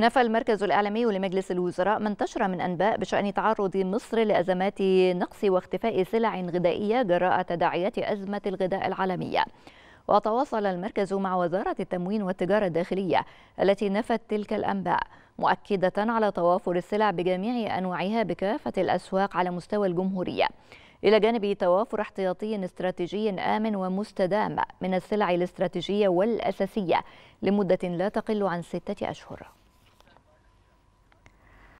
نفى المركز الإعلامي لمجلس الوزراء ما انتشر من أنباء بشأن تعرض مصر لأزمات نقص واختفاء سلع غذائية جراء تداعيات أزمة الغذاء العالمية وتواصل المركز مع وزارة التموين والتجارة الداخلية التي نفت تلك الأنباء مؤكدة على توافر السلع بجميع أنواعها بكافة الأسواق على مستوى الجمهورية إلى جانب توافر احتياطي استراتيجي آمن ومستدام من السلع الاستراتيجية والأساسية لمدة لا تقل عن ستة أشهر